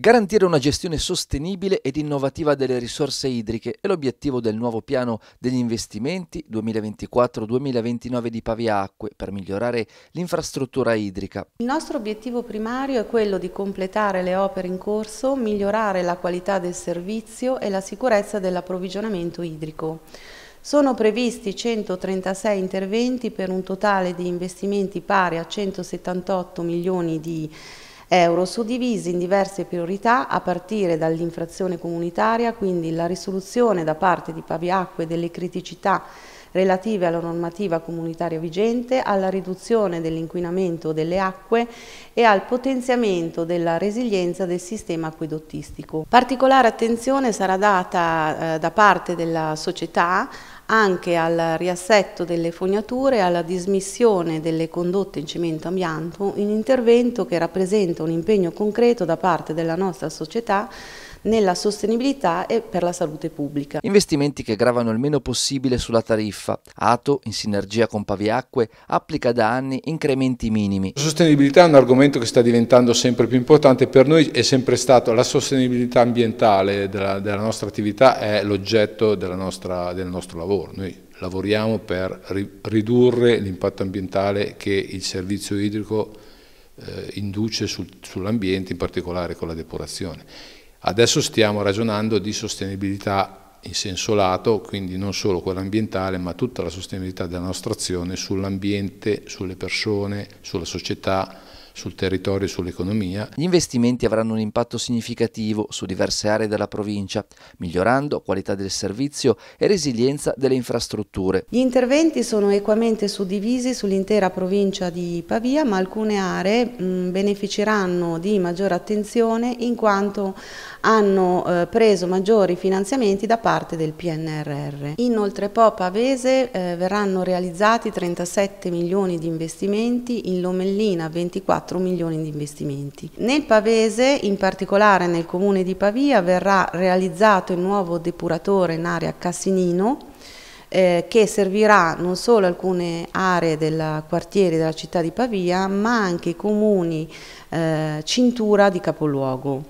Garantire una gestione sostenibile ed innovativa delle risorse idriche è l'obiettivo del nuovo piano degli investimenti 2024-2029 di Pavia Acque per migliorare l'infrastruttura idrica. Il nostro obiettivo primario è quello di completare le opere in corso, migliorare la qualità del servizio e la sicurezza dell'approvvigionamento idrico. Sono previsti 136 interventi per un totale di investimenti pari a 178 milioni di euro euro suddivisi in diverse priorità a partire dall'infrazione comunitaria, quindi la risoluzione da parte di Paviacque delle criticità relative alla normativa comunitaria vigente, alla riduzione dell'inquinamento delle acque e al potenziamento della resilienza del sistema acquedottistico. Particolare attenzione sarà data eh, da parte della società anche al riassetto delle fognature, alla dismissione delle condotte in cemento ambianto, un intervento che rappresenta un impegno concreto da parte della nostra società nella sostenibilità e per la salute pubblica. Investimenti che gravano il meno possibile sulla tariffa. Ato, in sinergia con Paviacque, applica da anni incrementi minimi. La sostenibilità è un argomento che sta diventando sempre più importante, per noi è sempre stato la sostenibilità ambientale della, della nostra attività è l'oggetto del nostro lavoro. Noi lavoriamo per ridurre l'impatto ambientale che il servizio idrico eh, induce sul, sull'ambiente, in particolare con la depurazione. Adesso stiamo ragionando di sostenibilità in senso lato, quindi non solo quella ambientale, ma tutta la sostenibilità della nostra azione sull'ambiente, sulle persone, sulla società, sul territorio e sull'economia. Gli investimenti avranno un impatto significativo su diverse aree della provincia, migliorando qualità del servizio e resilienza delle infrastrutture. Gli interventi sono equamente suddivisi sull'intera provincia di Pavia, ma alcune aree mh, mm, beneficeranno di maggiore attenzione in quanto hanno eh, preso maggiori finanziamenti da parte del PNRR. Inoltre Pop Avese eh, verranno realizzati 37 milioni di investimenti, in Lomellina 24 4 milioni di investimenti. Nel Pavese, in particolare nel comune di Pavia, verrà realizzato il nuovo depuratore in area Cassinino eh, che servirà non solo alcune aree del quartiere della città di Pavia, ma anche i comuni eh, cintura di capoluogo.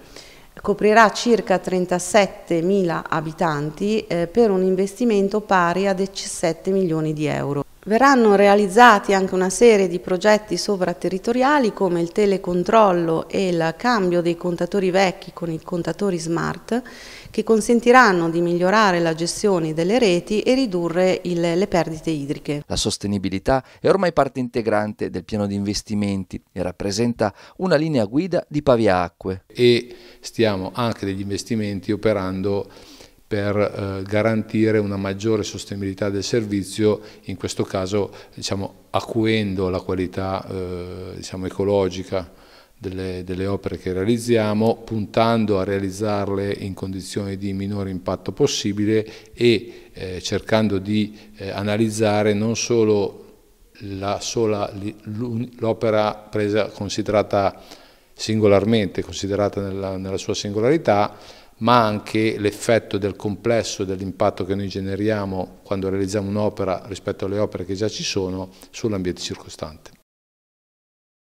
Coprirà circa 37.000 abitanti eh, per un investimento pari a 17 milioni di euro. Verranno realizzati anche una serie di progetti sovraterritoriali come il telecontrollo e il cambio dei contatori vecchi con i contatori smart che consentiranno di migliorare la gestione delle reti e ridurre il, le perdite idriche. La sostenibilità è ormai parte integrante del piano di investimenti e rappresenta una linea guida di Pavia E stiamo anche degli investimenti operando per eh, garantire una maggiore sostenibilità del servizio, in questo caso diciamo, acuendo la qualità eh, diciamo, ecologica delle, delle, opere che realizziamo, puntando a realizzarle in condizioni di minore impatto possibile e eh, cercando di eh, analizzare non solo l'opera presa considerata singolarmente, considerata nella, nella sua singolarità, ma anche l'effetto del complesso dell'impatto che noi generiamo quando realizziamo un'opera rispetto alle opere che già ci sono sull'ambiente circostante.